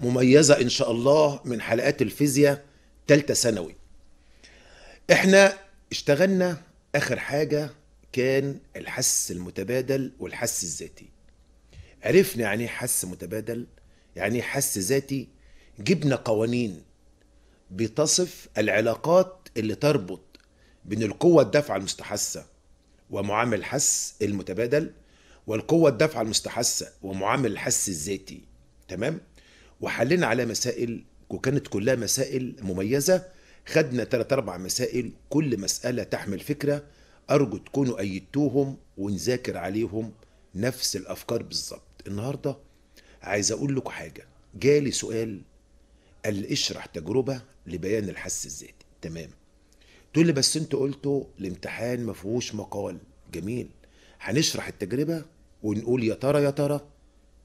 مميزة إن شاء الله من حلقات الفيزياء تالتة ثانوي إحنا اشتغلنا آخر حاجة كان الحس المتبادل والحس الذاتي عرفنا يعني ايه حس متبادل يعني ايه حس ذاتي جبنا قوانين بتصف العلاقات اللي تربط بين القوة الدافعة المستحثة ومعامل الحس المتبادل والقوة الدافعة المستحثة ومعامل الحس الذاتي تمام؟ وحلينا على مسائل وكانت كلها مسائل مميزة خدنا ثلاث أربع مسائل كل مسألة تحمل فكرة أرجو تكونوا أيدتوهم ونذاكر عليهم نفس الأفكار بالظبط النهاردة عايز أقول لكم حاجة جالي سؤال قال لي اشرح تجربة لبيان الحس الذاتي تمام تقول لي بس انت قلتوا الامتحان ما فيهوش مقال جميل هنشرح التجربة ونقول يا ترى يا ترى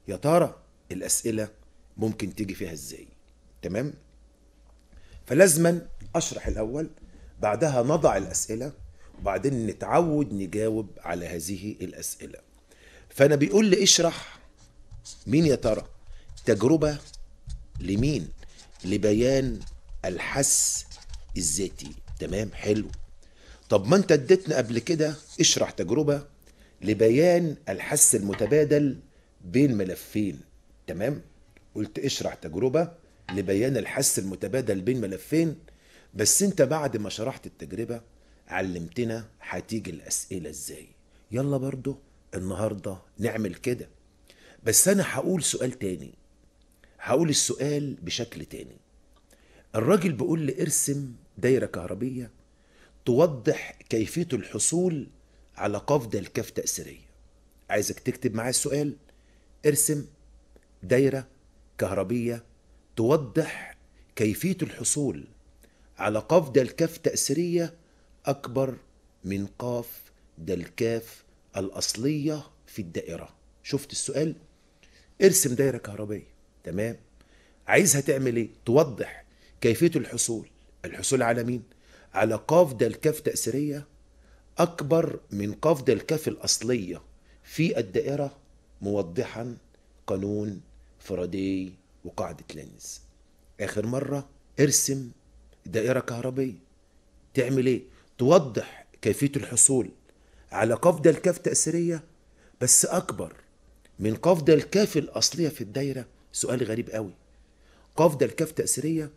يا ترى الأسئلة ممكن تيجي فيها ازاي تمام فلازما اشرح الاول بعدها نضع الاسئله وبعدين نتعود نجاوب على هذه الاسئله فانا بيقول لي اشرح مين يا ترى تجربه لمين لبيان الحس الذاتي تمام حلو طب ما انت اديتنا قبل كده اشرح تجربه لبيان الحس المتبادل بين ملفين تمام قلت اشرح تجربة لبيان الحس المتبادل بين ملفين بس انت بعد ما شرحت التجربة علمتنا هتيجي الأسئلة ازاي يلا برضو النهاردة نعمل كده بس أنا هقول سؤال تاني هقول السؤال بشكل تاني الراجل بيقول لي ارسم دايرة كهربية توضح كيفية الحصول على قفدة الكاف تأثيرية عايزك تكتب معايا السؤال ارسم دايرة كهربية توضح كيفية الحصول على قاف دال الكاف تأثيرية أكبر من قاف دال الكاف الأصلية في الدائرة شفت السؤال؟ ارسم دايرة كهربية تمام عايزها تعمل ايه؟ توضح كيفية الحصول الحصول على مين؟ على قاف دال الكاف تأثيرية أكبر من قاف دال الكاف الأصلية في الدائرة موضحا قانون فرادي وقاعدة لينز آخر مرة ارسم دائرة كهربية تعمل ايه؟ توضح كيفية الحصول على قفدة الكاف تأثيرية بس أكبر من قفدة الكاف الأصلية في الدايرة سؤال غريب قوي قفدة الكاف تأثيرية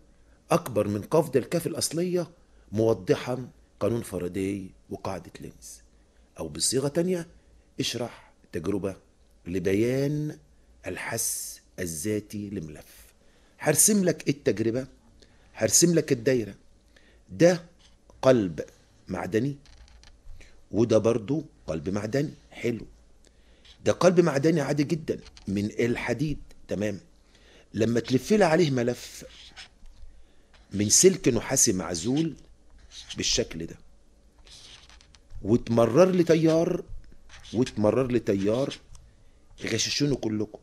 أكبر من قفدة الكاف الأصلية موضحا قانون فاراداي وقاعدة لينز أو بصيغة تانية اشرح تجربة لبيان الحس الذاتي لملف هرسم لك التجربة هرسم لك الدايرة ده قلب معدني وده برضو قلب معدني حلو ده قلب معدني عادي جدا من الحديد تمام لما تلف عليه ملف من سلك نحاسي معزول بالشكل ده وتمرر لي تيار وتمرر لي تيار غششونه كلكم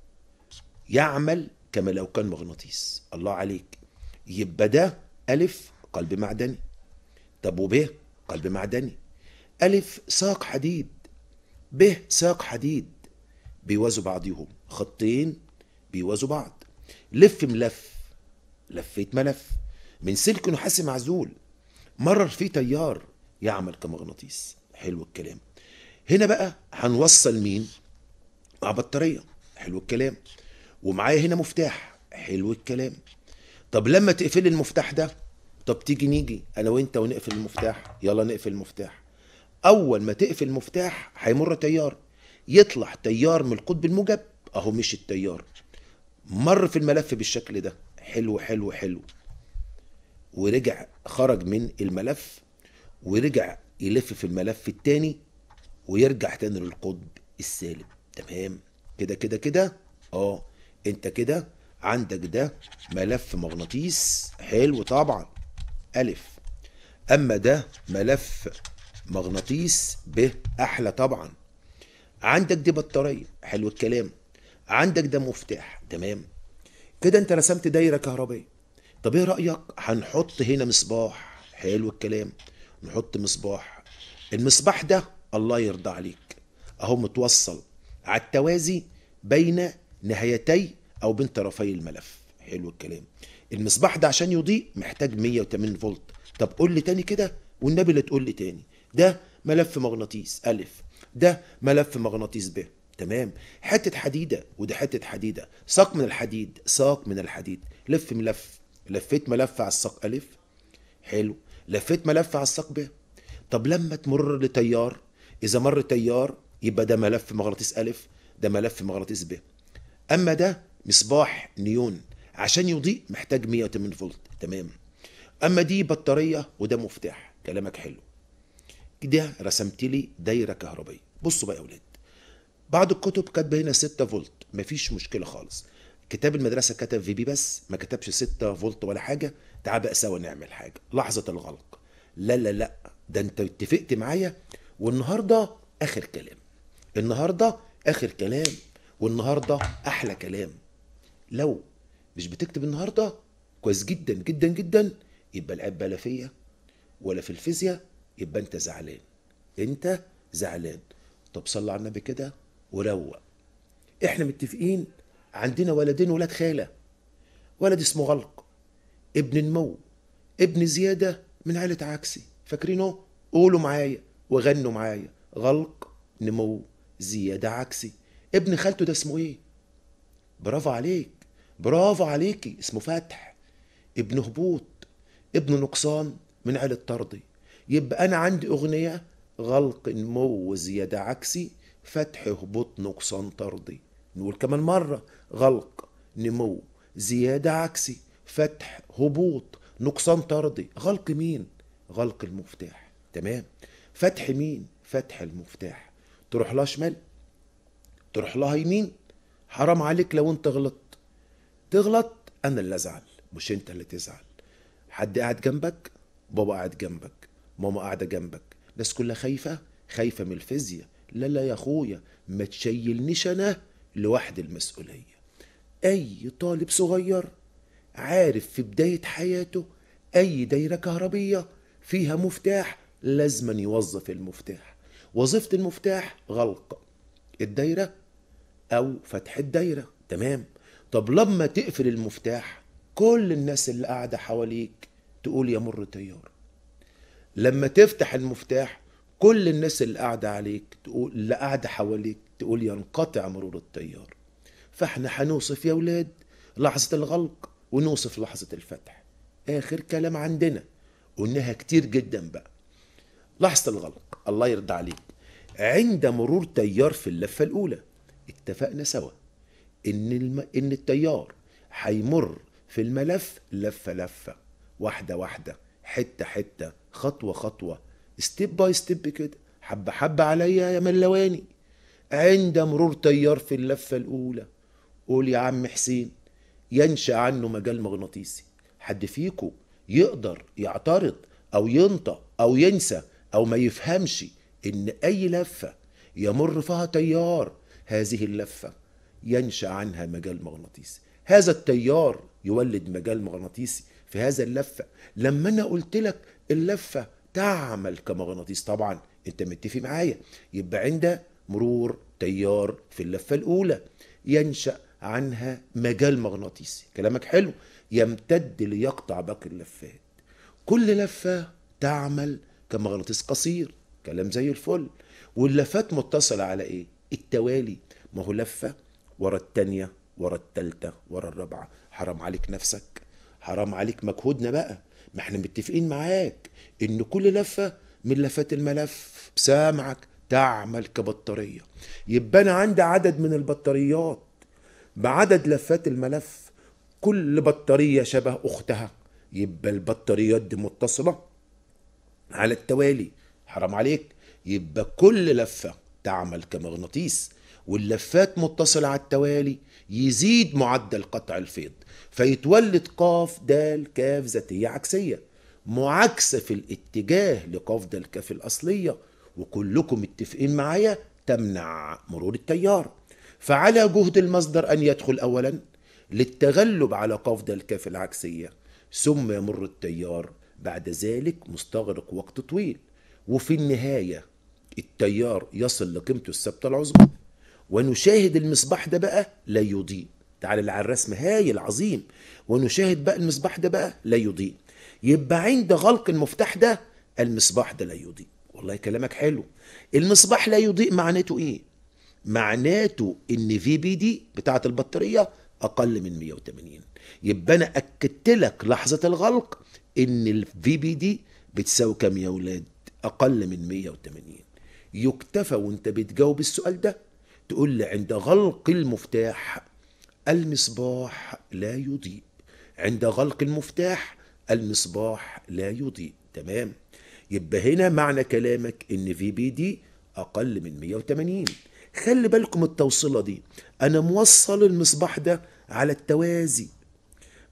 يعمل كما لو كان مغناطيس الله عليك يبقى ده ألف قلب معدني طب وب قلب معدني ألف ساق حديد ب ساق حديد بيوازوا بعضهم خطين بيوازوا بعض لف ملف لفيت ملف من سلك نحاس معزول مرر فيه تيار يعمل كمغناطيس حلو الكلام هنا بقى هنوصل مين مع بطارية حلو الكلام ومعايا هنا مفتاح حلو الكلام طب لما تقفل المفتاح ده طب تيجي نيجي انا وانت ونقفل المفتاح يلا نقفل المفتاح اول ما تقفل المفتاح هيمر تيار يطلع تيار من القطب الموجب اهو مشي التيار مر في الملف بالشكل ده حلو حلو حلو ورجع خرج من الملف ورجع يلف في الملف التاني ويرجع تاني للقطب السالب تمام كده كده كده اه انت كده عندك ده ملف مغناطيس حلو طبعا ألف أما ده ملف مغناطيس ب أحلى طبعا عندك دي بطارية حلو الكلام عندك ده مفتاح تمام كده انت رسمت دايرة كهربائية طب ايه رأيك هنحط هنا مصباح حلو الكلام نحط مصباح المصباح ده الله يرضى عليك اهو متوصل على التوازي بين نهايتي أو بين طرفي الملف حلو الكلام المصباح ده عشان يضيء محتاج 180 فولت طب قول لي تاني كده والنبي اللي تقول لي تاني ده ملف مغناطيس ألف ده ملف مغناطيس ب تمام حتة حديدة وده حتة حديدة ساق من الحديد ساق من الحديد لف ملف لفيت ملف على الساق ألف حلو لفيت ملف على الساق ب طب لما تمر لتيار إذا مر تيار يبقى ده ملف مغناطيس ألف ده ملف مغناطيس ب اما ده مصباح نيون عشان يضيء محتاج 180 فولت تمام اما دي بطاريه وده مفتاح كلامك حلو كده رسمت لي دايره كهربائيه بصوا بقى يا اولاد بعض الكتب كاتبه هنا 6 فولت مفيش مشكله خالص كتاب المدرسه كتب في بي بس ما كتبش 6 فولت ولا حاجه تعال بقى سوا نعمل حاجه لحظه الغلق لا لا لا ده انت اتفقت معايا والنهارده اخر كلام النهارده اخر كلام والنهارده احلى كلام لو مش بتكتب النهارده كويس جدا جدا جدا يبقى العيب لا فيا ولا في الفيزياء يبقى انت زعلان انت زعلان طب صلى على النبي كده وروق احنا متفقين عندنا ولدين ولاد خاله ولد اسمه غلق ابن نمو ابن زياده من عيله عكسي فاكرينه قولوا معايا وغنوا معايا غلق نمو زياده عكسي ابن خالته ده اسمه ايه برافو عليك برافو عليكي اسمه فتح ابن هبوط ابن نقصان من عيلة طردي يبقى انا عندي اغنية غلق نمو وزيادة عكسي فتح هبوط نقصان طردي نقول كمان مرة غلق نمو زيادة عكسي فتح هبوط نقصان طردي غلق مين غلق المفتاح تمام فتح مين فتح المفتاح تروح لها شمال تروح لها يمين حرام عليك لو انت غلطت تغلط انا اللي ازعل مش انت اللي تزعل حد قاعد جنبك بابا قاعد جنبك ماما قاعده جنبك الناس كلها خايفه خايفه من الفيزياء لا لا يا اخويا ما تشيلنيش انا لوحدي المسؤوليه اي طالب صغير عارف في بدايه حياته اي دايره كهربيه فيها مفتاح لازما يوظف المفتاح وظيفه المفتاح غلق الدايره او فتح الدايره تمام طب لما تقفل المفتاح كل الناس اللي قاعده حواليك تقول يمر تيار لما تفتح المفتاح كل الناس اللي قاعده عليك تقول اللي قاعده حواليك تقول ينقطع مرور التيار فاحنا هنوصف يا ولاد لحظه الغلق ونوصف لحظه الفتح اخر كلام عندنا قلناها كتير جدا بقى لحظه الغلق الله يرضى عليك عند مرور تيار في اللفه الاولى اتفقنا سوا ان الم... ان التيار هيمر في الملف لفه لفه واحده واحده حته حته خطوه خطوه ستيب باي ستيب كده حبه حبه عليا يا ملواني عند مرور تيار في اللفه الاولى قول يا عم حسين ينشا عنه مجال مغناطيسي حد فيكم يقدر يعترض او ينطق او ينسى او ما يفهمش ان اي لفه يمر فيها تيار هذه اللفة ينشأ عنها مجال مغناطيسي هذا التيار يولد مجال مغناطيسي في هذا اللفة لما أنا قلت لك اللفة تعمل كمغناطيس طبعا أنت متفي معايا يبقى عند مرور تيار في اللفة الأولى ينشأ عنها مجال مغناطيسي كلامك حلو يمتد ليقطع باقي اللفات كل لفة تعمل كمغناطيس قصير كلام زي الفل واللفات متصلة على ايه التوالي ما هو لفه ورا التانيه ورا التالته ورا الرابعه حرام عليك نفسك حرام عليك مجهودنا بقى ما احنا متفقين معاك ان كل لفه من لفات الملف سامعك تعمل كبطاريه يبقى انا عندي عدد من البطاريات بعدد لفات الملف كل بطاريه شبه اختها يبقى البطاريات دي متصله على التوالي حرام عليك يبقى كل لفه تعمل كمغناطيس واللفات متصلة على التوالي يزيد معدل قطع الفيض فيتولد قاف دال كاف ذاتية عكسية معاكسة في الاتجاه لقاف دال كاف الأصلية وكلكم متفقين معايا تمنع مرور التيار فعلى جهد المصدر أن يدخل أولا للتغلب على قاف دال كاف العكسية ثم يمر التيار بعد ذلك مستغرق وقت طويل وفي النهاية التيار يصل لقيمته الثابته العظمى ونشاهد المصباح ده بقى لا يضيء تعال على الرسم هايل عظيم ونشاهد بقى المصباح ده بقى لا يضيء يبقى عند غلق المفتاح ده المصباح ده لا يضيء والله كلامك حلو المصباح لا يضيء معناته ايه معناته ان في بي دي بتاعه البطاريه اقل من 180 يبقى انا اكدت لك لحظه الغلق ان الفي بي دي بتساوي كام يا ولاد اقل من 180 يكتفى وانت بتجاوب السؤال ده تقول لي عند غلق المفتاح المصباح لا يضيء عند غلق المفتاح المصباح لا يضيء تمام يبقى هنا معنى كلامك ان في بي دي اقل من 180 خلي بالكم التوصيله دي انا موصل المصباح ده على التوازي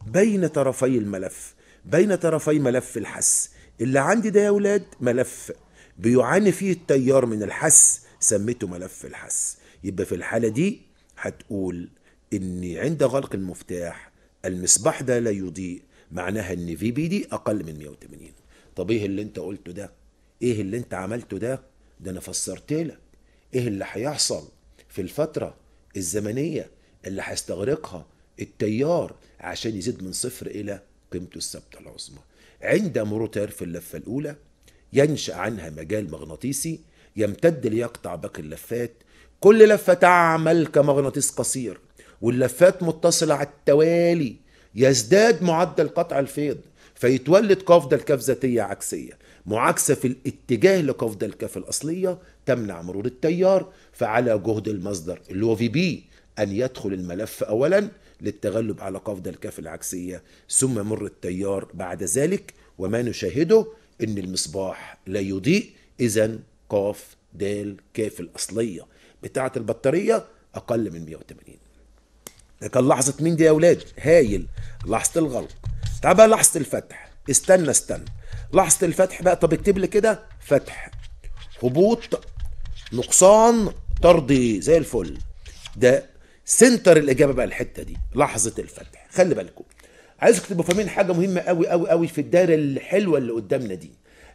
بين طرفي الملف بين طرفي ملف الحس اللي عندي ده يا اولاد ملف بيعاني فيه التيار من الحس سميته ملف الحس يبقى في الحالة دي هتقول ان عند غلق المفتاح المصباح ده لا يضيء معناها ان في بي دي اقل من 180 طب ايه اللي انت قلته ده ايه اللي انت عملته ده ده انا فسرت لك ايه اللي هيحصل في الفترة الزمنية اللي هيستغرقها التيار عشان يزيد من صفر الى قيمته الثابتة العظمى عند مروتر في اللفة الاولى ينشأ عنها مجال مغناطيسي يمتد ليقطع باقي اللفات كل لفة تعمل كمغناطيس قصير واللفات متصلة على التوالي يزداد معدل قطع الفيض فيتولد قفضة الكاف ذاتية عكسية معاكسة في الاتجاه لقفضة الكاف الأصلية تمنع مرور التيار فعلى جهد المصدر اللي هو في بي أن يدخل الملف أولا للتغلب على قفضة الكاف العكسية ثم مر التيار بعد ذلك وما نشاهده إن المصباح لا يضيء إذا قاف د كاف الأصلية بتاعة البطارية أقل من 180 ده كان لحظة مين دي يا أولاد؟ هايل لحظة الغلق تعال بقى لحظة الفتح استنى استنى لحظة الفتح بقى طب اكتب لي كده فتح هبوط نقصان طردي زي الفل ده سنتر الإجابة بقى الحتة دي لحظة الفتح خلي بالكم عايزك تبقوا فاهمين حاجه مهمه قوي قوي قوي في الدايره الحلوه اللي قدامنا دي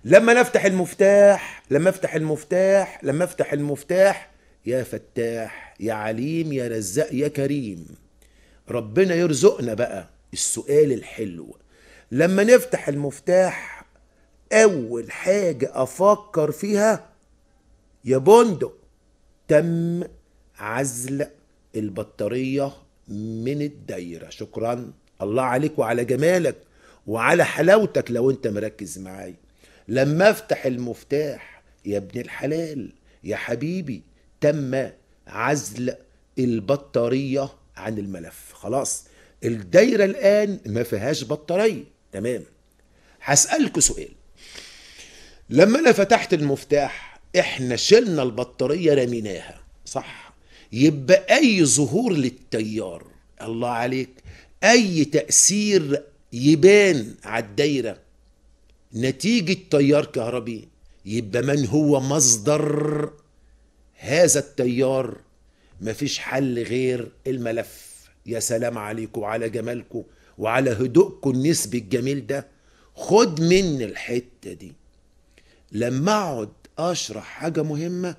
لما نفتح المفتاح لما افتح المفتاح لما افتح المفتاح يا فتاح يا عليم يا رزاق يا كريم ربنا يرزقنا بقى السؤال الحلو لما نفتح المفتاح اول حاجه افكر فيها يا بندق تم عزل البطاريه من الدايره شكرا الله عليك وعلى جمالك وعلى حلاوتك لو انت مركز معايا لما افتح المفتاح يا ابن الحلال يا حبيبي تم عزل البطارية عن الملف خلاص الدايرة الآن ما فيهاش بطارية تمام هسألكوا سؤال لما أنا فتحت المفتاح إحنا شلنا البطارية رميناها صح يبقى أي ظهور للتيار الله عليك اي تأثير يبان على الدايرة نتيجة تيار كهربي يبقى من هو مصدر هذا التيار مفيش حل غير الملف يا سلام عليكم وعلى جمالكم وعلى هدوءكم النسبي الجميل ده خد من الحتة دي لما اقعد اشرح حاجة مهمة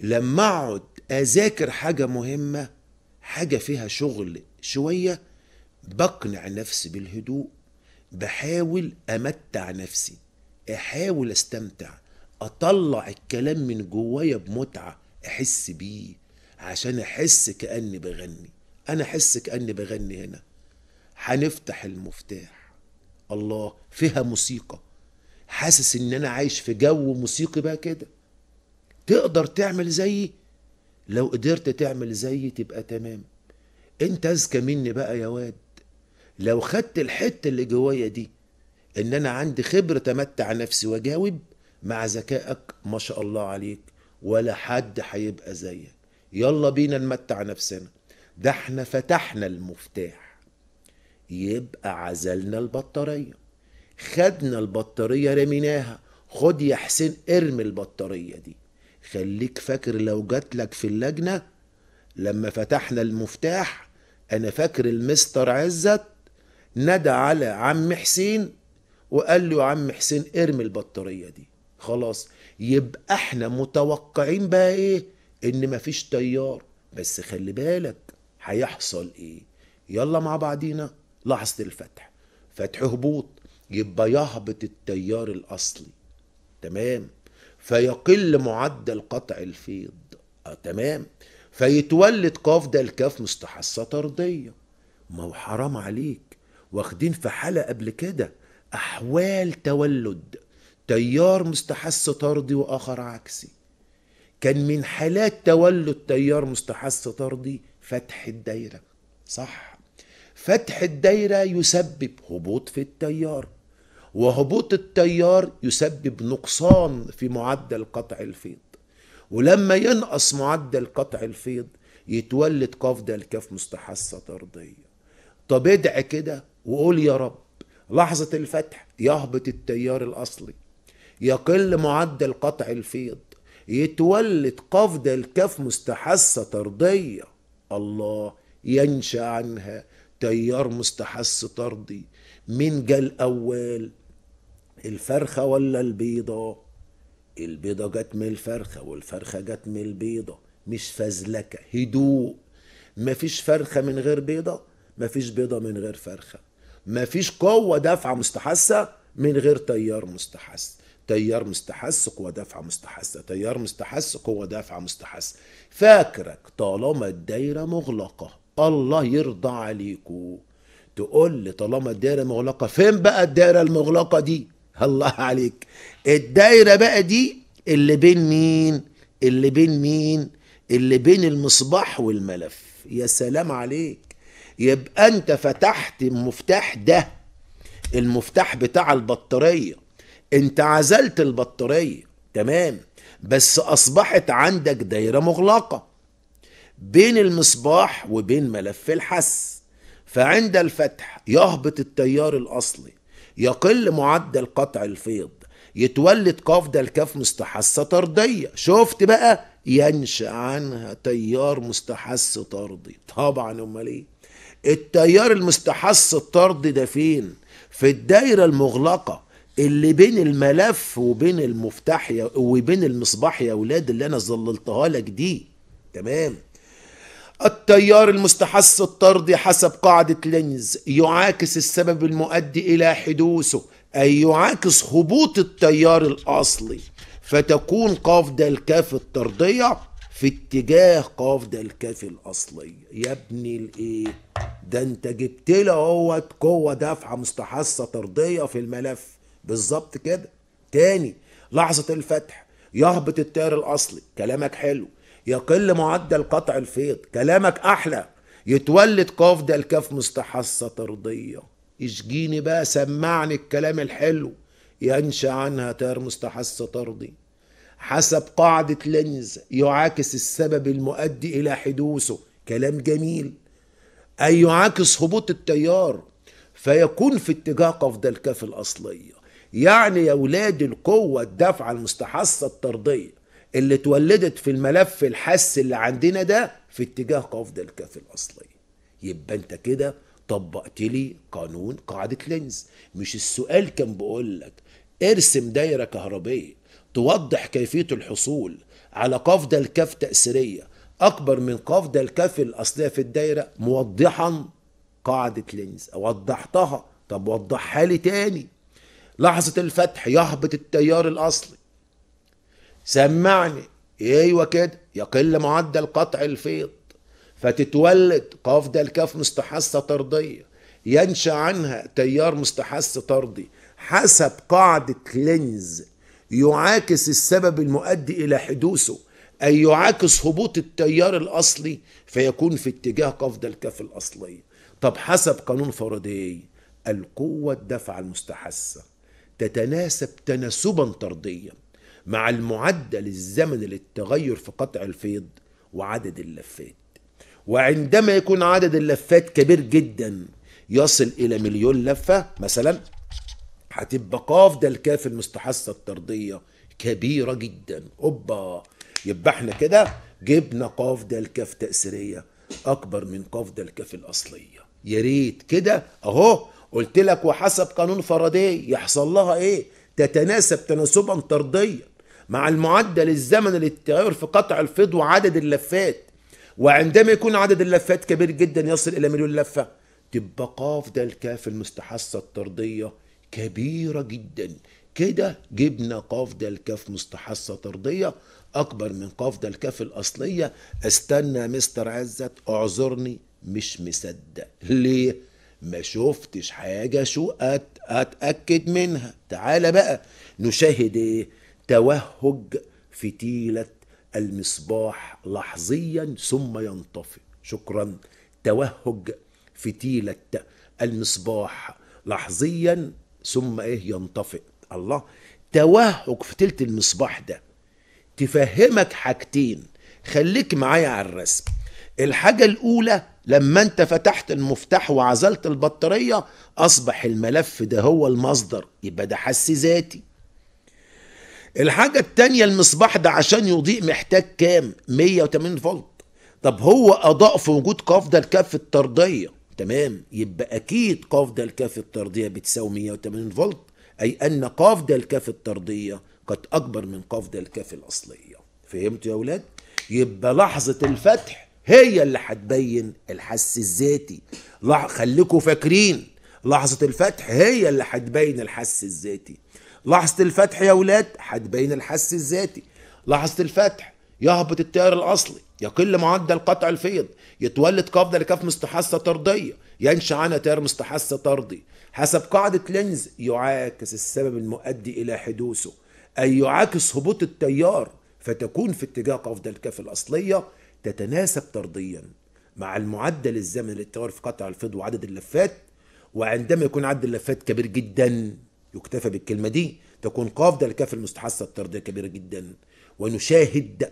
لما اقعد اذاكر حاجة مهمة حاجة فيها شغل شوية بقنع نفسي بالهدوء بحاول امتع نفسي احاول استمتع اطلع الكلام من جوايا بمتعه احس بيه عشان احس كاني بغني انا احس كاني بغني هنا هنفتح المفتاح الله فيها موسيقى حاسس ان انا عايش في جو موسيقي بقى كده تقدر تعمل زيي لو قدرت تعمل زيي تبقى تمام انت اذكى مني بقى يا واد لو خدت الحته اللي جوايا دي ان انا عندي خبره تمتع نفسي واجاوب مع ذكائك ما شاء الله عليك ولا حد هيبقى زيك يلا بينا نمتع نفسنا ده احنا فتحنا المفتاح يبقى عزلنا البطارية خدنا البطارية رميناها خد يا حسين ارمي البطارية دي خليك فاكر لو جات لك في اللجنة لما فتحنا المفتاح انا فاكر المستر عزت ندى على عم حسين وقال له يا عم حسين ارمي البطاريه دي خلاص يبقى احنا متوقعين بقى ايه ان مفيش تيار بس خلي بالك هيحصل ايه يلا مع بعضينا لحظه الفتح فتح هبوط يبقى يهبط التيار الاصلي تمام فيقل معدل قطع الفيض آه تمام فيتولد قاف ده الكاف مستحصه طرديه ما هو حرام عليك واخدين في حالة قبل كده أحوال تولد تيار مستحث طردي وآخر عكسي كان من حالات تولد تيار مستحث طردي فتح الدايرة صح فتح الدايرة يسبب هبوط في التيار وهبوط التيار يسبب نقصان في معدل قطع الفيض ولما ينقص معدل قطع الفيض يتولد قفدة الكاف مستحثة طردية طب ادعى كده وقول يا رب لحظة الفتح يهبط التيار الأصلي يقل معدل قطع الفيض يتولد قفض الكف مستحثة طردية الله ينشأ عنها تيار مستحث طردي مين جا الأول الفرخة ولا البيضة البيضة جت من الفرخة والفرخة جت من البيضة مش فزلكة هدوء مفيش فرخة من غير بيضة مفيش بيضة من غير فرخة مفيش قوه دافعه مستحثه من غير تيار مستحث تيار مستحث قوة دافعة مستحثة تيار مستحث قوة دافعة مستحثة فاكرك طالما الدايرة مغلقة الله يرضى عليكو تقول لي طالما الدايرة مغلقة فين بقى الدايرة المغلقة دي الله عليك الدايرة بقى دي اللي بين مين اللي بين مين اللي بين المصباح والملف يا سلام عليك يبقى انت فتحت المفتاح ده المفتاح بتاع البطارية انت عزلت البطارية تمام بس اصبحت عندك دايرة مغلقة بين المصباح وبين ملف الحس فعند الفتح يهبط التيار الاصلي يقل معدل قطع الفيض يتولد قاف ده الكاف مستحثة طردية شفت بقى ينشأ عنها تيار مستحث طردي طبعا امال ايه التيار المستحث الطرد ده فين في الدايرة المغلقة اللي بين الملف وبين المفتاح يا وبين المصباح يا ولاد اللي انا ظللتها لك دي تمام التيار المستحث الطردي حسب قاعدة لينز يعاكس السبب المؤدي إلى حدوثه أي يعاكس هبوط التيار الأصلي فتكون قاف دال كاف الطردية في اتجاه قاف ده الكاف الاصليه يا ابني الايه ده انت جبت له اهوت قوه دافعه مستحصة طرديه في الملف بالظبط كده تاني لحظه الفتح يهبط التيار الاصلي كلامك حلو يقل معدل قطع الفيض كلامك احلى يتولد قاف ده الكاف مستحصة طرديه اشجيني بقى سمعني الكلام الحلو ينشا عنها تيار مستحصة طردي حسب قاعدة لينز يعاكس السبب المؤدي إلى حدوثه كلام جميل أي يعاكس هبوط التيار فيكون في اتجاه قفض الكاف الأصلية يعني يا ولاد القوة الدفعة المستحثة الطردية اللي اتولدت في الملف الحس اللي عندنا ده في اتجاه قفض الكاف الأصلية يبقى انت كده طبقت لي قانون قاعدة لينز مش السؤال كان بقول لك ارسم دايرة كهربية توضح كيفية الحصول على قفدة الكاف تأثيرية أكبر من قفدة الكاف الأصلية في الدايرة موضحا قاعدة لينز وضحتها طب وضحها لي تاني لحظة الفتح يهبط التيار الأصلي سمعني ايوه كده يقل معدل قطع الفيض فتتولد قفدة الكاف مستحثة طردية ينشأ عنها تيار مستحث طردي حسب قاعدة لينز يعاكس السبب المؤدي إلى حدوثه أي يعاكس هبوط التيار الأصلي فيكون في اتجاه قفض الكف الأصلية طب حسب قانون فاراداي القوة الدفعة المستحثة تتناسب تناسبا طرديا مع المعدل الزمني للتغير في قطع الفيض وعدد اللفات وعندما يكون عدد اللفات كبير جدا يصل إلى مليون لفة مثلا هتبقى قاف ده الكاف المستحثة الطردية كبيرة جدا اوبا يبقى احنا كده جبنا قاف ده الكاف تأثيرية أكبر من قاف ده الكاف الأصلية يا ريت كده أهو قلت لك وحسب قانون فاراداي يحصل لها إيه؟ تتناسب تناسبا طرديا مع المعدل الزمن للتغير في قطع الفيض وعدد اللفات وعندما يكون عدد اللفات كبير جدا يصل إلى مليون لفة تبقى قاف ده الكاف المستحثة الطردية كبيرة جدا كده جبنا قاف دال كاف مستحصة طردية أكبر من قاف دال كاف الأصلية استنى مستر عزت اعذرني مش مصدق ليه؟ ما شفتش حاجة شو أت أتأكد منها تعال بقى نشاهد إيه؟ توهج فتيلة المصباح لحظيا ثم ينطفئ شكرا توهج فتيلة المصباح لحظيا ثم ايه ينطفئ الله توهج في تلت المصباح ده تفهمك حاجتين خليك معايا على الرسم الحاجة الأولى لما أنت فتحت المفتاح وعزلت البطارية أصبح الملف ده هو المصدر يبقى ده حس ذاتي الحاجة التانية المصباح ده عشان يضيء محتاج كام 180 فولت طب هو أضاء في وجود ده الكف الطردية تمام يبقى اكيد قاف د الكاف الطرديه بتساوي 180 فولت اي ان قاف د الكاف الطرديه قد اكبر من قاف د الكاف الاصليه فهمتوا يا اولاد يبقى لحظه الفتح هي اللي هتبين الحس الذاتي خليكم فاكرين لحظه الفتح هي اللي هتبين الحس الذاتي لحظه الفتح يا اولاد هتبين الحس الذاتي لحظه الفتح يهبط التيار الاصلي يقل معدل قطع الفيض يتولد قبضة لكف مستحثة طردية ينشأ عنها تيار مستحث طردي حسب قاعدة لينز يعاكس السبب المؤدي إلى حدوثه أي يعاكس هبوط التيار فتكون في اتجاه قفض الكف الأصلية تتناسب طرديا مع المعدل الزمني للتيار في قطع الفيض وعدد اللفات وعندما يكون عدد اللفات كبير جدا يكتفى بالكلمة دي تكون قفضة الكف المستحثة الطردية كبيرة جدا ونشاهد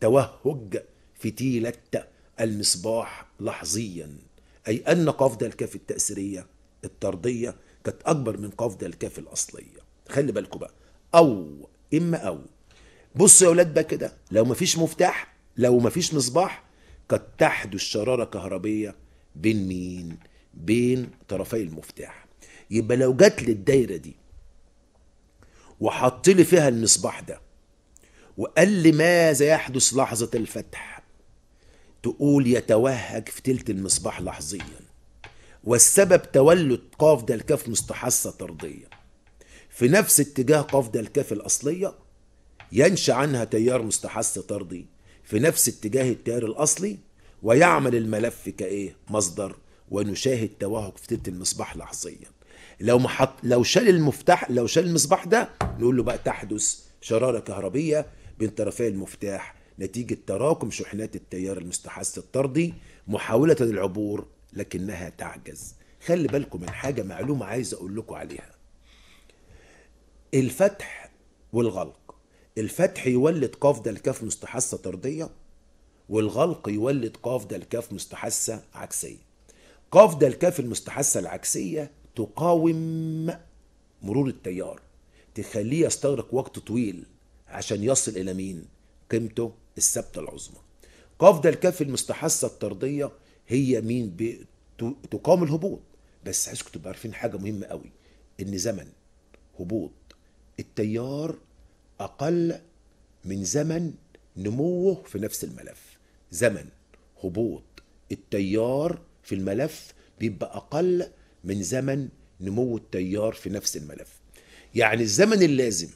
توهج فتيلة المصباح لحظيا أي أن قفز الكاف التأثيرية الطردية كانت أكبر من قفز الكاف الأصلية خلي بالكم بقى أو إما أو بصوا يا أولاد بقى كده لو مفيش مفتاح لو مفيش مصباح قد تحدث شرارة كهربية بين مين؟ بين طرفي المفتاح يبقى لو جت لي الدايرة دي وحط لي فيها المصباح ده وقال لي ماذا يحدث لحظة الفتح تقول يتوهج في تلت المصباح لحظيا والسبب تولد قاف ده الكاف مستحصة طردية في نفس اتجاه قاف ده الكاف الأصلية ينشأ عنها تيار مستحث طردي في نفس اتجاه التيار الأصلي ويعمل الملف كإيه؟ مصدر ونشاهد توهج في تلت المصباح لحظيا لو محط لو شال المفتاح لو شال المصباح ده نقول له بقى تحدث شرارة كهربية بين طرفي المفتاح نتيجة تراكم شحنات التيار المستحث الطردي محاولة للعبور لكنها تعجز خلي بالكم من حاجة معلومة عايز أقول لكم عليها الفتح والغلق الفتح يولد قاف ده الكاف مستحثة طردية والغلق يولد قاف ده الكاف مستحثة عكسية قاف ده الكاف المستحثة العكسية تقاوم مرور التيار تخليه يستغرق وقت طويل عشان يصل إلى مين؟ قيمته الثابته العظمى قاف ده الكاف المستحثه الطرديه هي مين تقام الهبوط بس عايزكم تبقوا عارفين حاجه مهمه قوي ان زمن هبوط التيار اقل من زمن نموه في نفس الملف زمن هبوط التيار في الملف بيبقى اقل من زمن نمو التيار في نفس الملف يعني الزمن اللازم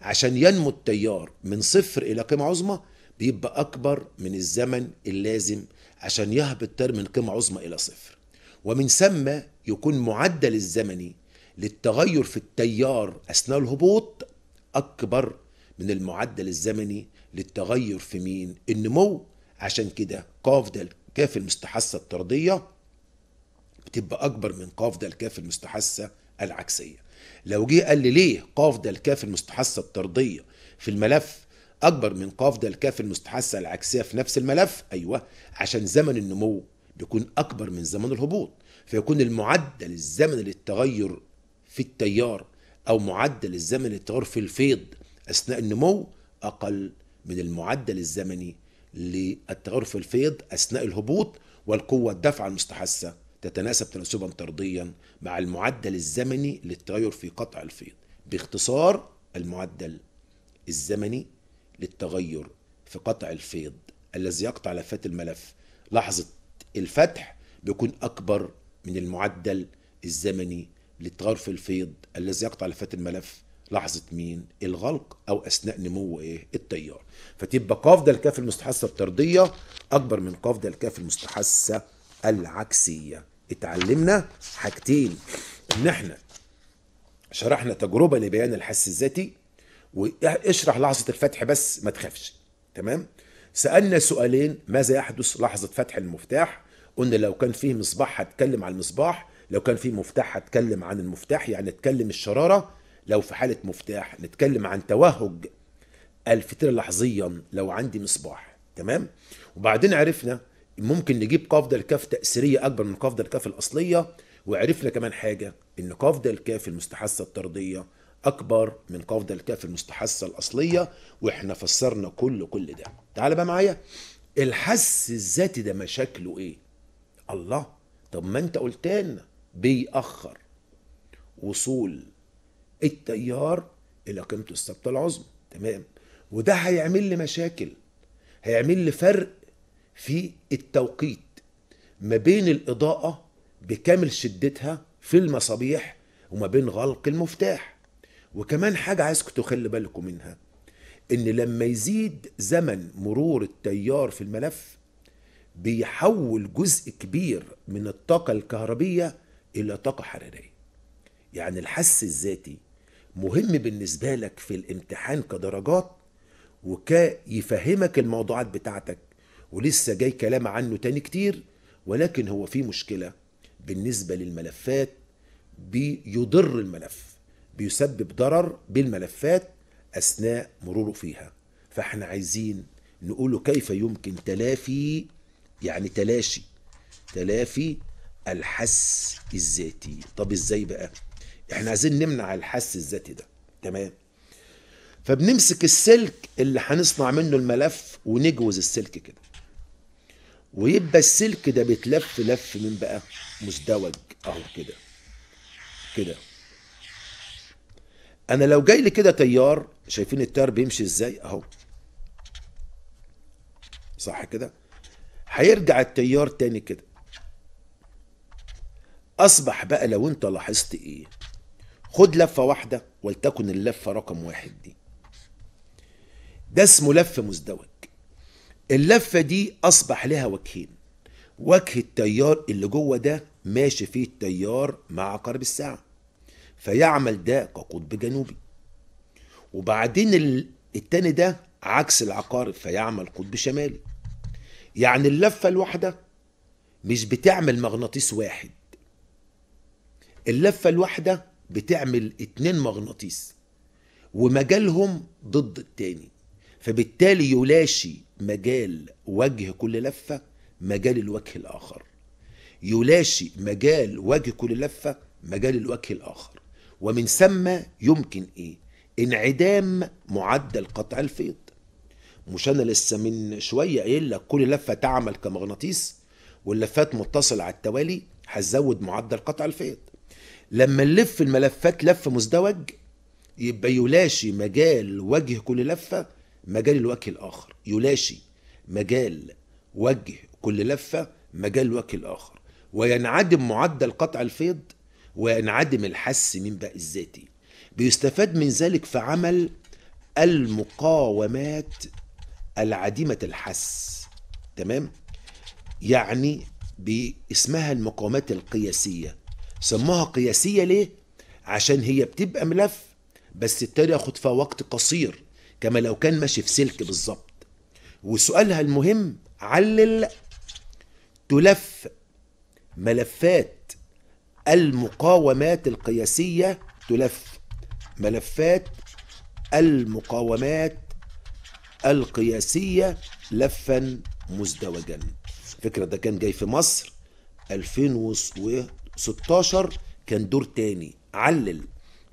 عشان ينمو التيار من صفر إلى قيمة عظمى بيبقى أكبر من الزمن اللازم عشان يهبط التيار من قيمة عظمى إلى صفر ومن ثم يكون معدل الزمني للتغير في التيار أثناء الهبوط أكبر من المعدل الزمني للتغير في مين النمو عشان كده قاف د كاف المستحثة الطردية بتبقى أكبر من قاف د كاف المستحثة العكسية لو جه قال لي ليه قاف ده الكاف المستحثة الطردية في الملف أكبر من قاف ده الكاف المستحثة العكسية في نفس الملف أيوه عشان زمن النمو بيكون أكبر من زمن الهبوط فيكون المعدل الزمني للتغير في التيار أو معدل الزمن للتغير في الفيض أثناء النمو أقل من المعدل الزمني للتغير في الفيض أثناء الهبوط والقوة الدفع المستحثة تتناسب تناسبا طرديا مع المعدل الزمني للتغير في قطع الفيض باختصار المعدل الزمني للتغير في قطع الفيض الذي يقطع لفات الملف لحظة الفتح بيكون أكبر من المعدل الزمني للتغير في الفيض الذي يقطع لفات الملف لحظة مين الغلق أو أثناء نمو إيه التيار فتبقى قاف ده الكاف المستحسة الطردية أكبر من قاف ده الكاف المستحسة العكسية اتعلمنا حاجتين ان احنا شرحنا تجربه لبيان الحس الذاتي واشرح لحظه الفتح بس ما تخافش تمام سالنا سؤالين ماذا يحدث لحظه فتح المفتاح قلنا لو كان فيه مصباح هتكلم عن المصباح لو كان فيه مفتاح هتكلم عن المفتاح يعني نتكلم الشراره لو في حاله مفتاح نتكلم عن توهج الفتره لحظيا لو عندي مصباح تمام وبعدين عرفنا ممكن نجيب قاف دال كاف تاثيريه اكبر من قاف دال كاف الاصليه وعرفنا كمان حاجه ان قاف دال كاف المستحثه الطرديه اكبر من قاف دال كاف المستحثه الاصليه واحنا فسرنا كل كل ده تعال بقى معايا الحس الذاتي ده مشاكله ايه الله طب ما انت قلت لنا بيأخر وصول التيار الى قيمته الثابته العظمى تمام وده هيعمل لي مشاكل هيعمل لي فرق في التوقيت ما بين الإضاءة بكامل شدتها في المصابيح وما بين غلق المفتاح وكمان حاجة عايزكم تخلي بالكم منها إن لما يزيد زمن مرور التيار في الملف بيحول جزء كبير من الطاقة الكهربية إلى طاقة حرارية يعني الحس الذاتي مهم بالنسبة لك في الامتحان كدرجات وكيفهمك الموضوعات بتاعتك ولسه جاي كلام عنه تاني كتير ولكن هو في مشكلة بالنسبة للملفات بيضر الملف بيسبب ضرر بالملفات أثناء مروره فيها فاحنا عايزين نقوله كيف يمكن تلافي يعني تلاشي تلافي الحس الذاتي طب ازاي بقى احنا عايزين نمنع الحس الذاتي ده تمام فبنمسك السلك اللي هنصنع منه الملف ونجوز السلك كده ويبقى السلك ده بيتلف لف من بقى مزدوج اهو كده كده انا لو جاي لي كده تيار شايفين التيار بيمشي ازاي اهو صح كده هيرجع التيار تاني كده اصبح بقى لو انت لاحظت ايه خد لفه واحده ولتكن اللفه رقم واحد دي ده اسمه لف مزدوج اللفة دي أصبح لها وجهين وجه التيار اللي جوه ده ماشي فيه التيار مع عقارب الساعة فيعمل ده كقطب جنوبي وبعدين التاني ده عكس العقارب فيعمل قطب شمالي يعني اللفة الواحدة مش بتعمل مغناطيس واحد اللفة الواحدة بتعمل اتنين مغناطيس ومجالهم ضد التاني فبالتالي يلاشي مجال وجه كل لفة مجال الوجه الآخر يلاشي مجال وجه كل لفة مجال الوجه الآخر ومن ثم يمكن إيه انعدام معدل قطع الفيض مش أنا لسه من شوية قايل لك كل لفة تعمل كمغناطيس واللفات متصلة على التوالي هتزود معدل قطع الفيض لما نلف الملفات لف مزدوج يبقى يلاشي مجال وجه كل لفة مجال الوجه الآخر يلاشي مجال وجه كل لفة مجال الوجه الآخر وينعدم معدل قطع الفيض وينعدم الحس من بقى الذاتي بيستفاد من ذلك في عمل المقاومات العديمة الحس تمام يعني باسمها المقاومات القياسية سموها قياسية ليه عشان هي بتبقى ملف بس التالي ياخد فيها وقت قصير كما لو كان ماشي في سلك بالظبط وسؤالها المهم علل تلف ملفات المقاومات القياسية تلف ملفات المقاومات القياسية لفا مزدوجا الفكرة ده كان جاي في مصر 2016 كان دور تاني علل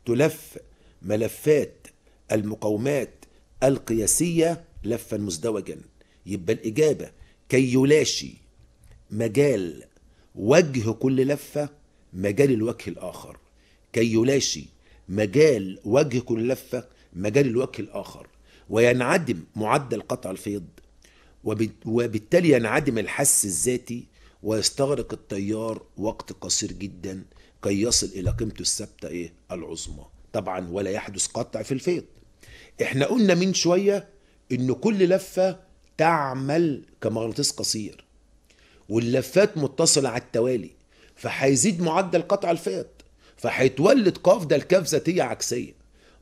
تلف ملفات المقاومات القياسية لفا مزدوجا يبقى الإجابة كي يلاشي مجال وجه كل لفة مجال الوجه الآخر كي يلاشي مجال وجه كل لفة مجال الوجه الآخر وينعدم معدل قطع الفيض وبالتالي ينعدم الحس الذاتي ويستغرق التيار وقت قصير جدا كي يصل إلى قيمته الثابتة إيه العظمى طبعا ولا يحدث قطع في الفيض احنا قلنا من شوية ان كل لفة تعمل كمغناطيس قصير واللفات متصلة على التوالي فهيزيد معدل قطع الفيض فهيتولد ده الكاف ذاتية عكسية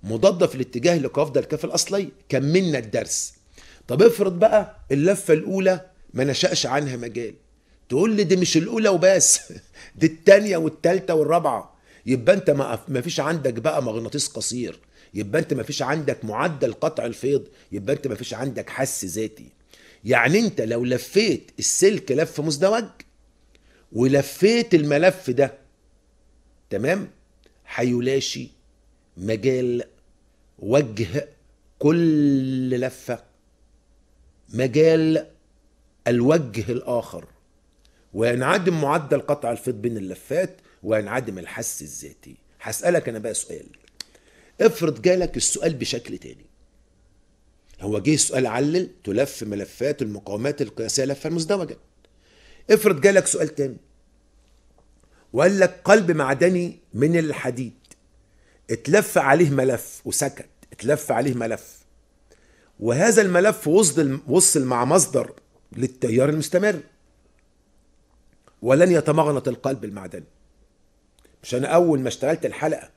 مضادة في الاتجاه ده الكاف الأصلية كملنا الدرس طب افرض بقى اللفة الأولى ما نشأش عنها مجال تقول لي دي مش الأولى وبس دي التانية والتالتة والرابعة يبقى انت ما فيش عندك بقى مغناطيس قصير يبقى انت ما فيش عندك معدل قطع الفيض يبقى انت ما فيش عندك حس ذاتي يعني انت لو لفيت السلك لف مزدوج ولفيت الملف ده تمام هيلاشي مجال وجه كل لفه مجال الوجه الاخر وينعدم معدل قطع الفيض بين اللفات وينعدم الحس الذاتي هسألك أنا بقى سؤال افرض جالك السؤال بشكل تاني هو جه السؤال علل تلف ملفات المقاومات القياسيه لفه مزدوجه افرض جالك سؤال تاني وقال لك قلب معدني من الحديد اتلف عليه ملف وسكت اتلف عليه ملف وهذا الملف وصل وصل مع مصدر للتيار المستمر ولن يتمغنط القلب المعدني مش انا اول ما اشتغلت الحلقه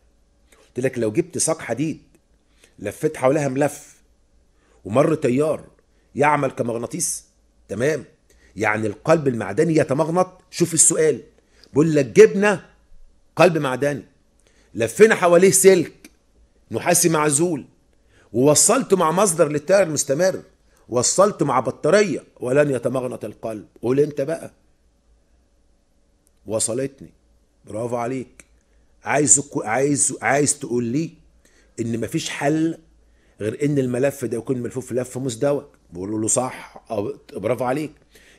قلت لك لو جبت ساق حديد لفيت حواليها ملف ومر تيار يعمل كمغناطيس تمام يعني القلب المعدني يتمغنط شوف السؤال بقول لك جبنا قلب معدني لفينا حواليه سلك نحاسي معزول ووصلته مع مصدر للتيار المستمر وصلته مع بطاريه ولن يتمغنط القلب قول انت بقى وصلتني برافو عليك عايز عايز عايز تقول لي ان مفيش حل غير ان الملف ده يكون ملفوف في لف مزدوج بقول له صح أو برافو عليك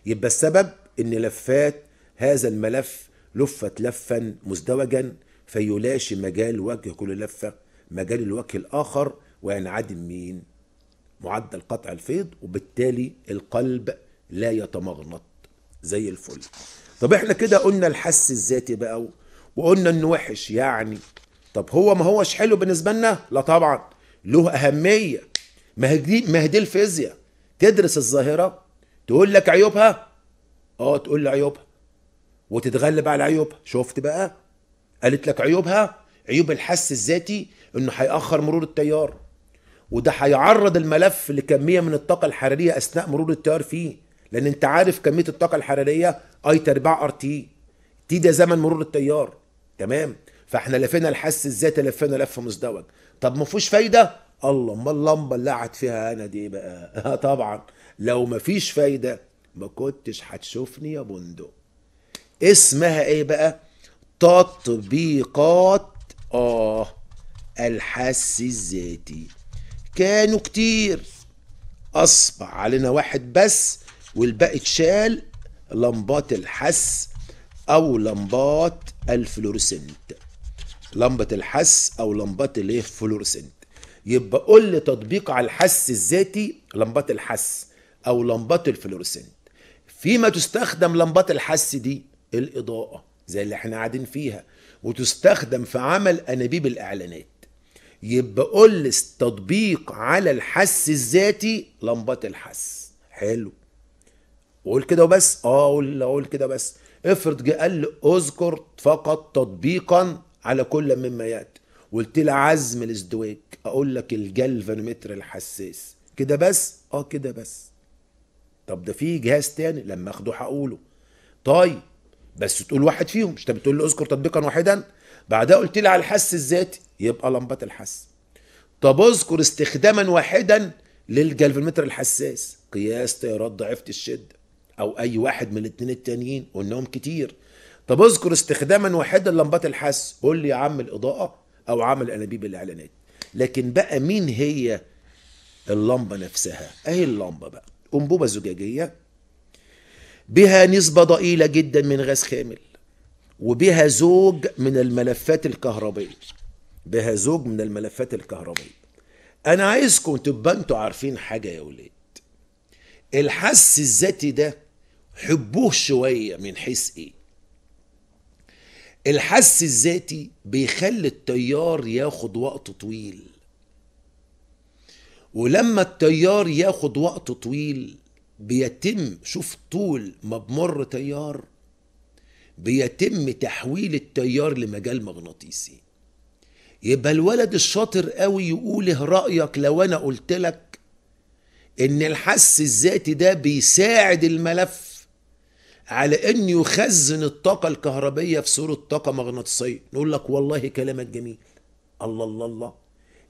يبقى السبب ان لفات هذا الملف لفت لفا مزدوجا فيلاشي مجال وجه كل لفه مجال الوجه الاخر وينعدم مين معدل قطع الفيض وبالتالي القلب لا يتمغنط زي الفل طب احنا كده قلنا الحس الذاتي بقى وقلنا انه وحش يعني طب هو ما هوش حلو بالنسبه لنا لا طبعا له اهميه ما هي دي ما هي دي الفيزياء تدرس الظاهره تقول لك عيوبها اه تقول لي عيوبها وتتغلب على عيوبها شفت بقى قالت لك عيوبها عيوب الحس الذاتي انه هيأخر مرور التيار وده هيعرض الملف لكميه من الطاقه الحراريه اثناء مرور التيار فيه لان انت عارف كميه الطاقه الحراريه اي 4 ار تي تي ده زمن مرور التيار تمام فاحنا لفينا الحس الذاتي لفينا لف مزدوج طب ما فيهوش فايده الله ما اللمبه اللي قعد فيها انا دي بقى طبعا لو ما فيش فايده ما كنتش هتشوفني يا بندق اسمها ايه بقى تطبيقات اه الحس الذاتي كانوا كتير اصبح علينا واحد بس والباقي اتشال لمبات الحس أو لمبات الفلورسنت لمبة الحس أو لمبات الايه فلورسنت يبقى قول لي تطبيق على الحس الذاتي لمبات الحس أو لمبات الفلورسنت فيما تستخدم لمبات الحس دي الإضاءة زي اللي احنا قاعدين فيها وتستخدم في عمل أنابيب الإعلانات يبقى قول لي تطبيق على الحس الذاتي لمبات الحس حلو وقول كده وبس اه اقول اقول كده بس افرض جه قال اذكر فقط تطبيقا على كل مما ياتي وقلت له عزم الازدواج اقول لك الجلفانومتر الحساس كده بس اه كده بس طب ده في جهاز تاني لما اخده هقوله طيب بس تقول واحد فيهم مش انت بتقول لي اذكر تطبيقا واحدا بعدها قلت لي على الحس الذاتي يبقى لمبات الحس طب اذكر استخداما واحدا للجلفانومتر الحساس قياس تيارات ضعيفه الشده او اي واحد من الاثنين التانيين قلناهم كتير طب اذكر استخداما واحدا لمبات الحس قول لي يا عم الاضاءه او عامل انابيب الاعلانات لكن بقى مين هي اللمبه نفسها اهي اللمبه بقى انبوبه زجاجيه بها نسبه ضئيله جدا من غاز خامل وبها زوج من الملفات الكهربائيه بها زوج من الملفات الكهربائيه انا عايزكم تبقى انتوا عارفين حاجه يا ولاد الحس الذاتي ده حبوه شوية من حيث ايه الحس الذاتي بيخلي التيار ياخد وقت طويل ولما التيار ياخد وقت طويل بيتم شوف طول ما بمر تيار بيتم تحويل التيار لمجال مغناطيسي يبقى الولد الشاطر قوي يقول رأيك لو أنا قلت لك إن الحس الذاتي ده بيساعد الملف على أن يخزن الطاقة الكهربية في صورة طاقة مغناطيسية نقول لك والله كلامك جميل الله الله الله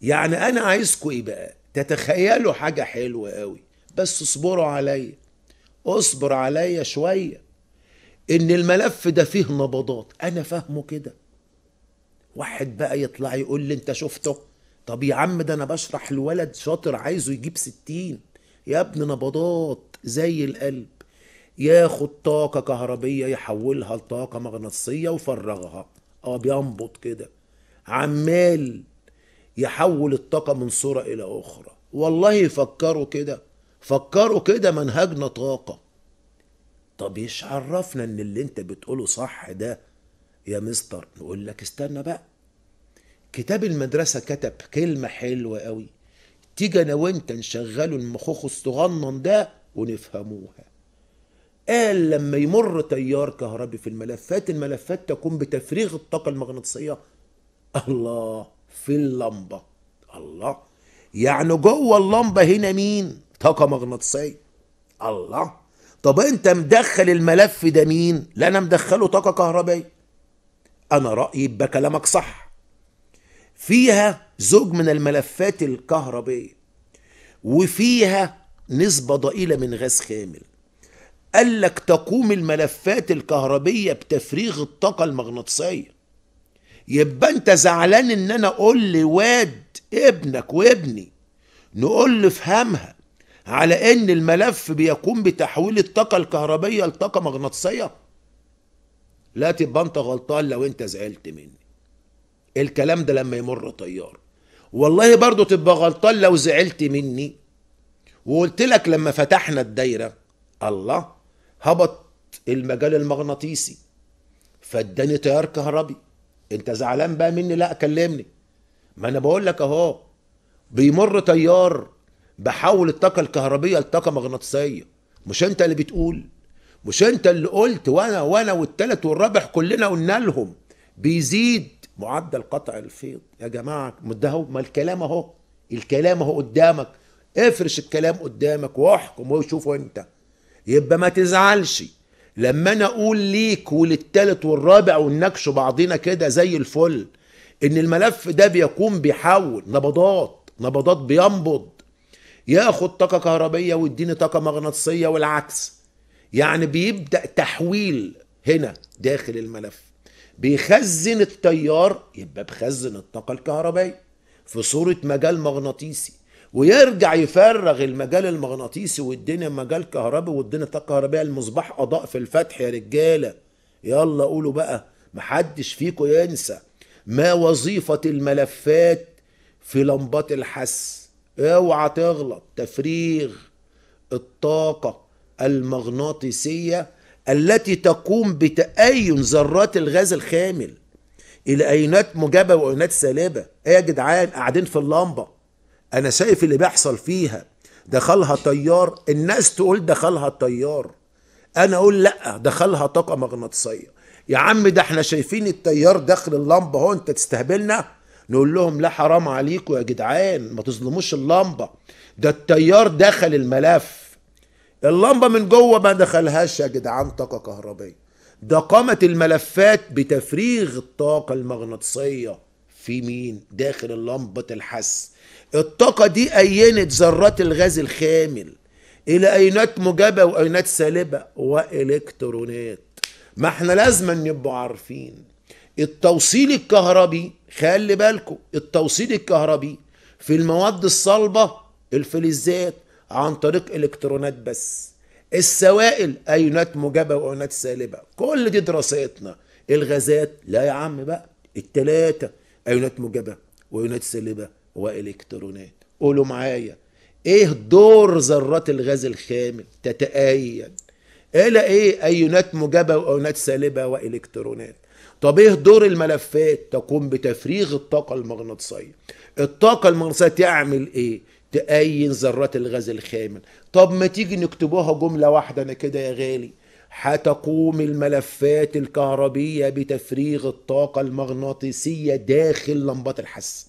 يعني أنا عايزكم إيه بقى تتخيلوا حاجة حلوة قوي بس اصبروا عليا اصبر عليا شوية إن الملف ده فيه نبضات أنا فاهمه كده واحد بقى يطلع يقول لي أنت شفته طب يا عم ده أنا بشرح لولد شاطر عايزه يجيب ستين يا ابن نبضات زي القلب ياخد طاقة كهربية يحولها لطاقة مغناطيسية وفرغها اه بينبط كده عمال يحول الطاقة من صورة إلى أخرى والله فكروا كده فكروا كده منهجنا طاقة طب ايش عرفنا ان اللي انت بتقوله صح ده يا مستر نقول لك استنى بقى كتاب المدرسة كتب كلمة حلوة قوي تيجي انا وانت نشغله المخوخ الصغنن ده ونفهموها قال لما يمر تيار كهربي في الملفات الملفات تكون بتفريغ الطاقة المغناطيسية الله في اللمبة الله يعني جوه اللمبة هنا مين طاقة مغناطيسية الله طب انت مدخل الملف ده مين لا انا مدخله طاقة كهربية انا رأيي بكلامك صح فيها زوج من الملفات الكهربية وفيها نسبة ضئيلة من غاز خامل قال لك تقوم الملفات الكهربية بتفريغ الطاقة المغناطيسية يبقى انت زعلان ان انا اقول لواد ابنك وابني نقول له افهمها على ان الملف بيقوم بتحويل الطاقة الكهربية لطاقة مغناطيسية لا تبقى انت غلطان لو انت زعلت مني الكلام ده لما يمر طيار والله برضه تبقى غلطان لو زعلت مني وقلت لك لما فتحنا الدايره الله هبط المجال المغناطيسي فاداني تيار كهربي انت زعلان بقى مني لا كلمني ما انا بقول لك اهو بيمر تيار بحول الطاقه الكهربيه لطاقه مغناطيسيه مش انت اللي بتقول مش انت اللي قلت وانا وانا والثالث والرابع كلنا قلنا لهم بيزيد معدل قطع الفيض يا جماعه ده هو ما الكلام اهو الكلام اهو قدامك افرش الكلام قدامك واحكم وشوفه انت يبقى ما تزعلش لما انا اقول ليك وللتالت والرابع ونناقشوا بعضنا كده زي الفل ان الملف ده بيقوم بيحول نبضات نبضات بينبض ياخد طاقه كهربيه ويديني طاقه مغناطيسيه والعكس يعني بيبدا تحويل هنا داخل الملف بيخزن التيار يبقى بخزن الطاقه الكهربائيه في صوره مجال مغناطيسي ويرجع يفرغ المجال المغناطيسي والدنيا مجال كهرباء والدنيا طاقه كهربائيه المصباح اضاء في الفتح يا رجاله يلا قولوا بقى محدش فيكم ينسى ما وظيفه الملفات في لمبات الحس اوعى تغلط تفريغ الطاقه المغناطيسيه التي تقوم بتأين ذرات الغاز الخامل الى ايونات موجبه وايونات سالبه ايه يا جدعان قاعدين في اللمبه انا شايف اللي بيحصل فيها دخلها طيار الناس تقول دخلها الطيار انا اقول لا دخلها طاقه مغناطيسيه يا عم ده احنا شايفين التيار داخل اللمبه هو انت تستهبلنا نقول لهم لا حرام عليكم يا جدعان ما تظلموش اللمبه ده التيار دخل الملف اللمبه من جوه ما دخلهاش يا جدعان طاقه كهربائيه ده قامت الملفات بتفريغ الطاقه المغناطيسيه في مين داخل اللمبة الحس الطاقة دي أينت ذرات الغاز الخامل إلى أينات موجبة وأينات سالبة وإلكترونات ما احنا لازم نبقوا عارفين التوصيل الكهربي خلي بالكم التوصيل الكهربي في المواد الصلبة الفلزات عن طريق إلكترونات بس السوائل أيونات موجبة وأيونات سالبة كل دي دراساتنا الغازات لا يا عم بقى التلاتة ايونات موجبه وايونات سالبه والكترونات قولوا معايا ايه دور ذرات الغاز الخامل تتآين الى ايه ايونات موجبه وايونات سالبه والكترونات طب ايه دور الملفات تقوم بتفريغ الطاقه المغناطيسيه الطاقه المغناطيسيه تعمل ايه تأين ذرات الغاز الخامل طب ما تيجي نكتبوها جمله واحده انا كده يا غالي هتقوم الملفات الكهربية بتفريغ الطاقة المغناطيسية داخل لمبات الحس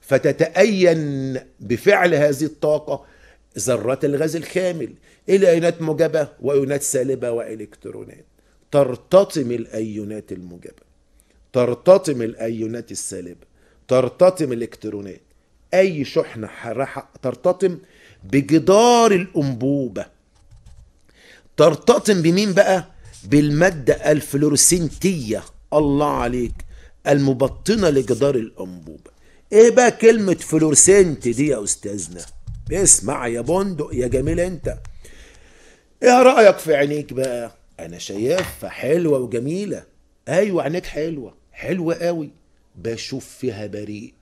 فتتأين بفعل هذه الطاقة ذرات الغاز الكامل إلى أيونات موجبة وأيونات سالبة وإلكترونات ترتطم الأيونات الموجبة ترتطم الأيونات السالبة ترتطم الإلكترونات أي شحنة ترتطم بجدار الأنبوبة ترتطم بمين بقى بالمادة الفلورسنتية الله عليك المبطنة لجدار الأنبوبة ايه بقى كلمة فلورسنت دي يا استاذنا اسمع يا بندق يا جميل انت ايه رأيك في عينيك بقى انا شايفها حلوة وجميلة ايوه عينيك حلوة حلوة قوي بشوف فيها بريء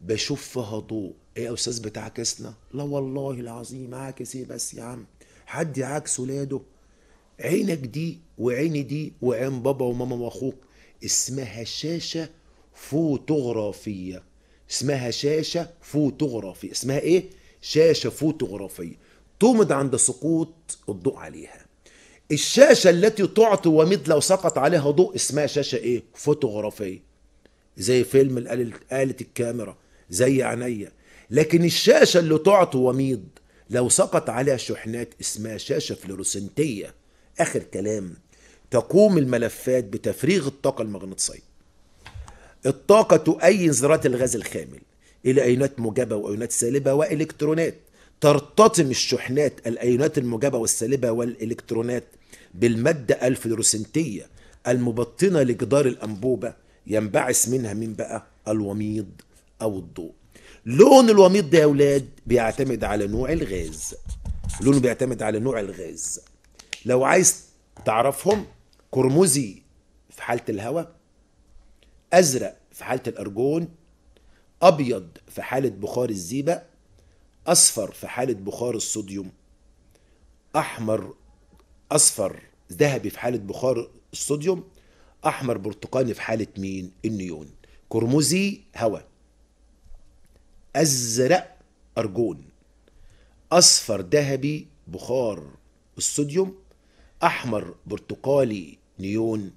بشوف فيها ضوء ايه يا استاذ بتعكسنا لا والله العظيم عاكس ايه بس يا عم حد عكس ولاده عينك دي وعيني دي وعين بابا وماما واخوك اسمها شاشه فوتوغرافيه اسمها شاشه فوتوغرافيه اسمها ايه شاشه فوتوغرافيه تومض عند سقوط الضوء عليها الشاشه التي تعطي ومد لو سقط عليها ضوء اسمها شاشه ايه فوتوغرافيه زي فيلم آلة الكاميرا زي عينيا لكن الشاشه اللي تعطي وميض لو سقط عليها شحنات اسمها شاشة فلورسنتية آخر كلام تقوم الملفات بتفريغ الطاقة المغناطيسية الطاقة تؤين ذرات الغاز الخامل إلى أيونات موجبة وأيونات سالبة وإلكترونات ترتطم الشحنات الأيونات الموجبة والسالبة والإلكترونات بالمادة الفلورسنتية المبطنة لجدار الأنبوبة ينبعث منها من بقى الوميض أو الضوء لون الوميض ده يا اولاد بيعتمد على نوع الغاز لونه بيعتمد على نوع الغاز لو عايز تعرفهم قرمزي في حالة الهواء أزرق في حالة الأرجون أبيض في حالة بخار الزيبق أصفر في حالة بخار الصوديوم أحمر أصفر ذهبي في حالة بخار الصوديوم أحمر برتقاني في حالة مين النيون قرمزي هواء أزرق أرجون أصفر ذهبي بخار الصوديوم أحمر برتقالي نيون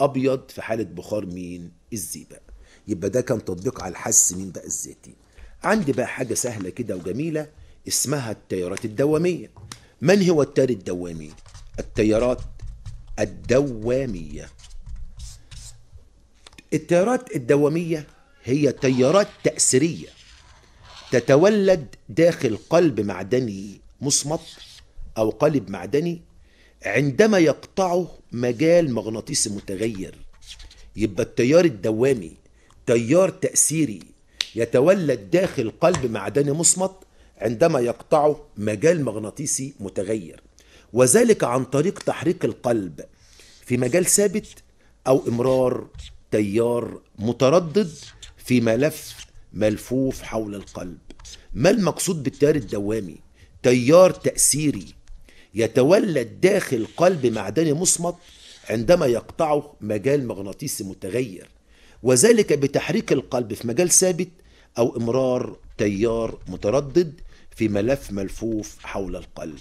أبيض في حالة بخار مين الزئبق يبقى ده كان تطبيق على الحس مين بقى الذاتي عندي بقى حاجة سهلة كده وجميلة اسمها التيارات الدوامية من هو التيار الدوامي؟ التيارات الدوامية التيارات الدوامية هي تيارات تأثيرية تتولد داخل قلب معدني مصمت أو قالب معدني عندما يقطعه مجال مغناطيسي متغير يبقى التيار الدوامي تيار تأثيري يتولد داخل قلب معدني مصمت عندما يقطعه مجال مغناطيسي متغير وذلك عن طريق تحريك القلب في مجال ثابت أو إمرار تيار متردد في ملف ملفوف حول القلب ما المقصود بالتيار الدوامي تيار تأثيري يتولد داخل قلب معدني مصمت عندما يقطعه مجال مغناطيسي متغير وذلك بتحريك القلب في مجال ثابت أو إمرار تيار متردد في ملف ملفوف حول القلب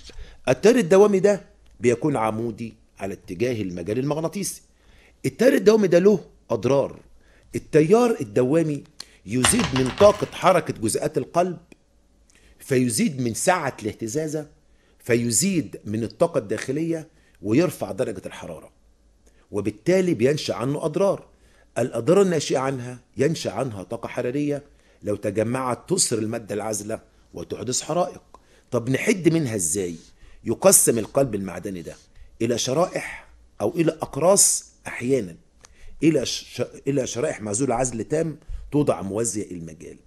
التيار الدوامي ده بيكون عمودي على اتجاه المجال المغناطيسي التيار الدوامي ده له أضرار التيار الدوامي يزيد من طاقة حركة جزيئات القلب فيزيد من سعة الاهتزازة فيزيد من الطاقة الداخلية ويرفع درجة الحرارة وبالتالي بينشأ عنه أضرار الأضرار الناشئة عنها ينشأ عنها طاقة حرارية لو تجمعت تصر المادة العازلة وتحدث حرائق طب نحد منها إزاي؟ يقسم القلب المعدني ده إلى شرائح أو إلى أقراص أحيانا إلى ش... إلى شرائح معزولة عزل تام توضع موازية المجال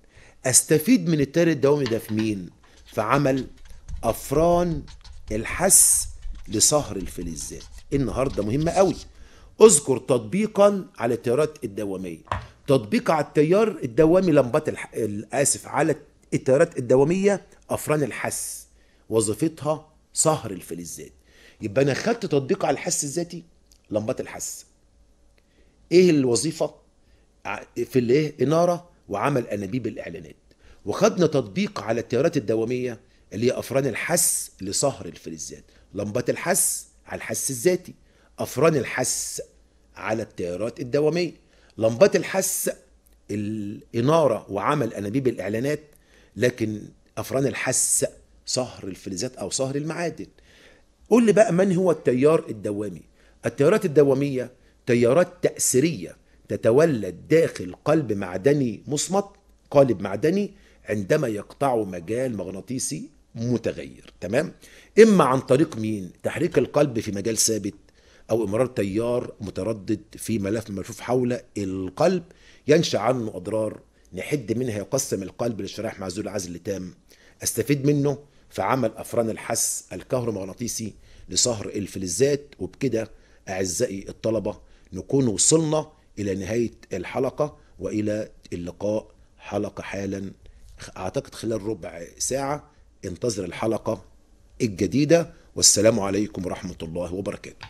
استفيد من التيار الدوامي ده في مين في عمل افران الحس لصهر الفلزات النهارده مهمه قوي اذكر تطبيقا على التيارات الدواميه تطبيق على التيار الدوامي لمبات الح... اسف على التيارات الدواميه افران الحس وظيفتها صهر الفلزات يبقى انا خدت تطبيق على الحس الذاتي لمبات الحس ايه الوظيفه في الايه اناره وعمل انابيب الاعلانات وخدنا تطبيق على التيارات الدواميه اللي هي افران الحس لصهر الفلزات لمبات الحس على الحس الذاتي افران الحس على التيارات الدواميه لمبات الحس الاناره وعمل انابيب الاعلانات لكن افران الحس صهر الفلزات او صهر المعادن قول لي بقى من هو التيار الدوامي التيارات الدواميه تيارات تاثيريه تتولد داخل قلب معدني مصمت قالب معدني عندما يقطع مجال مغناطيسي متغير تمام اما عن طريق مين تحريك القلب في مجال ثابت او امرار تيار متردد في ملف ملفوف حول القلب ينشا عنه اضرار نحد منها يقسم القلب لشرائح معزول عزل تام استفيد منه في عمل افران الحس الكهرومغناطيسي لصهر الفلزات وبكده اعزائي الطلبه نكون وصلنا إلى نهاية الحلقة وإلى اللقاء حلقة حالا أعتقد خلال ربع ساعة انتظر الحلقة الجديدة والسلام عليكم ورحمة الله وبركاته